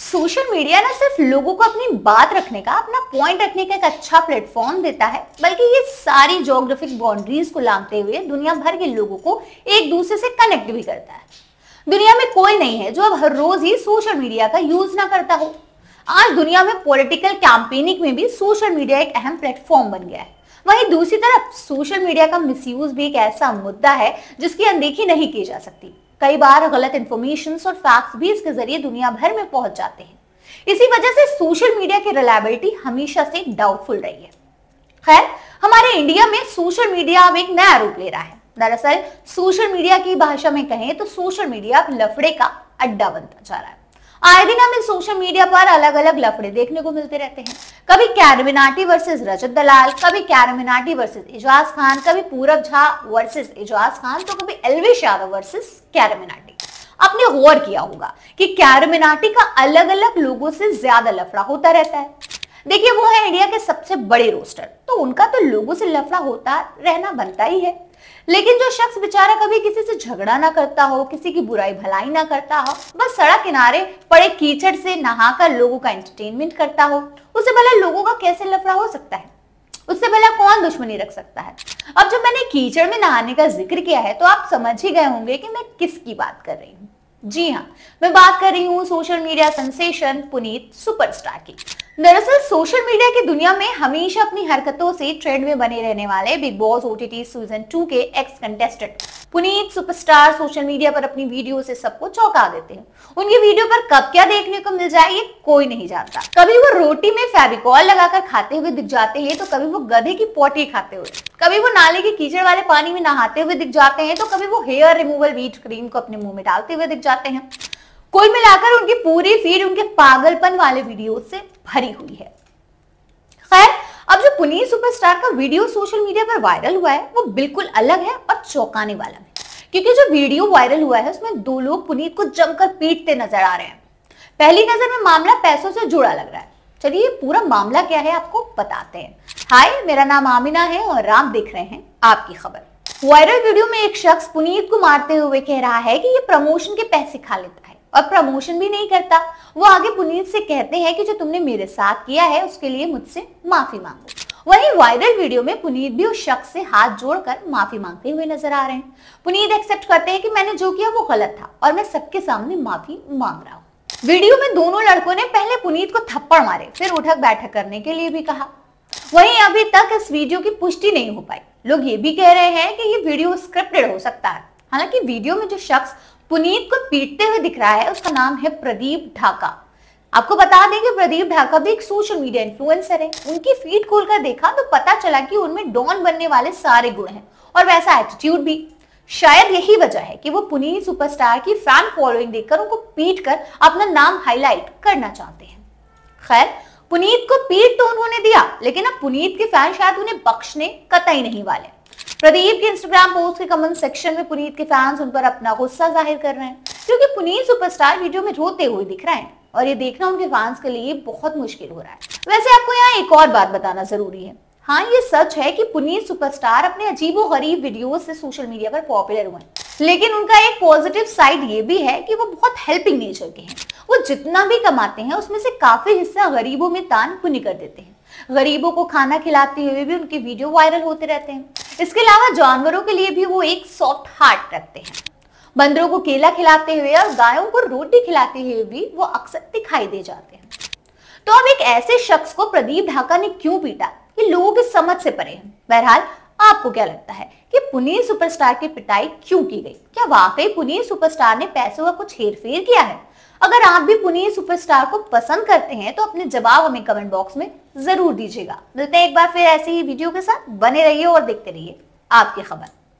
social media ना सिर्फ लोगों को अपनी बात रखने का अपना पॉइंट रखने का एक अच्छा प्लेटफॉर्म देता है बल्कि ये सारी जोग्राफिक बाउंड्रीज को लांघते हुए दुनिया भर के लोगों को एक दूसरे से कनेक्ट भी करता है दुनिया में कोई नहीं है जो अब हर रोज ही सोशल मीडिया का यूज ना करता हो आज दुनिया में पॉलिटिकल कैंपेनिंग में भी सोशल मीडिया एक अहम प्लेटफॉर्म बन गया है वहीं दूसरी तरफ सोशल मीडिया का मिसयूज भी एक ऐसा मुद्दा है जिसकी अनदेखी नहीं की जा सकती कई बार गलत इंफॉर्मेशन और फैक्ट्स भी इसके जरिए दुनिया भर में पहुंच जाते हैं इसी वजह से सोशल मीडिया की रिलायबिलिटी हमेशा से डाउटफुल रही है खैर हमारे इंडिया में सोशल मीडिया अब एक नया रूप ले रहा है दरअसल सोशल मीडिया की भाषा में कहें तो सोशल मीडिया अब लफड़े का अड्डा बनता जा रहा है आए दिन हमें सोशल मीडिया पर अलग अलग लफड़े देखने को मिलते रहते हैं कभी कैरमिनाटी वर्सेस रजत दलाल कभी कैरमिनाटी वर्सेस इजाज खान कभी पूरब झा वर्सेस इजाज खान तो कभी एलवेश यादव वर्सेस कैरमिनाटी आपने गौर किया होगा कि कैरमिनाटी का अलग अलग लोगों से ज्यादा लफड़ा होता रहता है देखिए वो है इंडिया के सबसे बड़े रोस्टर तो उनका तो लोगों से लफड़ा होता रहना बनता ही है लेकिन जो शख्स बेचारा कभी किसी से झगड़ा ना करता हो किसी की बुराई भलाई ना करता हो बस सड़क किनारे पड़े कीचड़ से नहाकर लोगों का एंटरटेनमेंट करता हो उससे भला लोगों का कैसे लफड़ा हो सकता है उससे भला कौन दुश्मनी रख सकता है अब जब मैंने कीचड़ में नहाने का जिक्र किया है तो आप समझ ही गए होंगे कि मैं किसकी बात कर रही हूँ जी हाँ मैं बात कर रही हूँ social media sensation Puneet superstar की दरअसल सोशल मीडिया की दुनिया में हमेशा अपनी हरकतों से ट्रेंड में बने रहने वाले Bigg Boss OTT season two के ex contestant Puneet Superstar social media पर अपनी वीडियो से सबको चौंका देते हैं उनकी वीडियो पर कब क्या देखने को मिल जाए ये कोई नहीं जानता कभी वो रोटी में फेबिकॉल लगाकर खाते हुए दिख जाते हैं तो कभी वो गधे की पोटी खाते हुए कभी वो नाले के कीचड़ वाले पानी में नहाते हुए दिख जाते हैं तो कभी वो हेयर रिमूवल वीट क्रीम को अपने मुंह में डालते हुए दिख जाते जाते हैं कुल मिलाकर उनकी पूरी फीड उनके पागलपन वाले वीडियो से भरी हुई है खैर अब जो पुनीत सुपरस्टार का वीडियो सोशल मीडिया पर वायरल हुआ है वो बिल्कुल अलग है और चौंकाने वाला है क्योंकि जो वीडियो वायरल हुआ है उसमें दो लोग पुनीत को जमकर पीटते नजर आ रहे हैं पहली नजर में मामला पैसों से जुड़ा लग रहा है चलिए पूरा मामला क्या है आपको बताते हैं हाय मेरा नाम आमिना है और आप देख रहे हैं आपकी खबर वायरल वीडियो में एक शख्स पुनीत को मारते हुए कह रहा है कि ये प्रमोशन के पैसे खा लेता है और प्रमोशन भी नहीं करता वो आगे पुनीत से कहते हैं कि जो तुमने मेरे साथ किया है उसके लिए मुझसे माफी मांगो वही वायरल वीडियो में पुनीत भी उस शख्स से हाथ जोड़कर माफी मांगते हुए नजर आ रहे हैं पुनीत एक्सेप्ट करते हैं कि मैंने जो किया वो गलत था और मैं सबके सामने माफी मांग रहा हूँ वीडियो में दोनों लड़कों ने पहले पुनीत को थप्पड़ मारे फिर उठक बैठक करने के लिए भी कहा वहीं अभी तक इस वीडियो की पुष्टि नहीं हो पाई लोग ये भी कह रहे हैं कि ये वीडियो स्क्रिप्टेड हो सकता है हालांकि वीडियो में जो शख्स पुनीत को पीटते हुए दिख रहा है उसका नाम है प्रदीप ढाका आपको बता दें कि प्रदीप ढाका भी एक सोशल मीडिया इन्फ्लुएंसर है उनकी फीड खोलकर देखा तो पता चला कि उनमें डॉन बनने वाले सारे गुण हैं और वैसा एटीट्यूड भी शायद यही वजह है कि वो पुनीत सुपरस्टार की फैन फॉलोइंग देखकर उनको पीट कर अपना नाम हाईलाइट करना चाहते हैं खैर पुनीत को पीट तो उन्होंने दिया लेकिन अब पुनीत के फैन शायद उन्हें बख्शने कतई नहीं वाले प्रदीप के इंस्टाग्राम पोस्ट के कमेंट सेक्शन में पुनीत के फैंस उन पर अपना गुस्सा जाहिर कर रहे हैं क्योंकि पुनीत सुपरस्टार वीडियो में रोते हुए दिख रहे हैं और ये देखना उनके फैंस के लिए बहुत मुश्किल हो रहा है वैसे आपको यहाँ एक और बात बताना जरूरी है हाँ ये सच है कि पुनीत सुपरस्टार अपने अजीबो गरीब वीडियो से सोशल मीडिया पर पॉपुलर हुए हैं लेकिन उनका एक पॉजिटिव साइड ये भी है कि वो बहुत हेल्पिंग नेचर के हैं वो जितना भी कमाते हैं उसमें से काफी हिस्सा गरीबों में तान पुण्य कर देते हैं गरीबों को खाना खिलाते हुए भी उनके वीडियो वायरल होते रहते हैं इसके अलावा जानवरों के लिए भी वो एक सॉफ्ट हार्ट रखते हैं बंदरों को केला खिलाते हुए और गायों को रोटी खिलाते हुए भी वो अक्सर दिखाई दे जाते हैं तो अब एक ऐसे शख्स को प्रदीप ढाका ने क्यों पीटा ये लोगों की समझ से परे हैं बहरहाल आपको क्या लगता है कि पुनीत सुपरस्टार की पिटाई क्यों की गई क्या वाकई पुनीत सुपरस्टार ने पैसों का कुछ हेरफेर किया है अगर आप भी पुनीत सुपरस्टार को पसंद करते हैं तो अपने जवाब हमें कमेंट बॉक्स में जरूर दीजिएगा मिलते हैं एक बार फिर ऐसे ही वीडियो के साथ बने रहिए और देखते रहिए आपकी खबर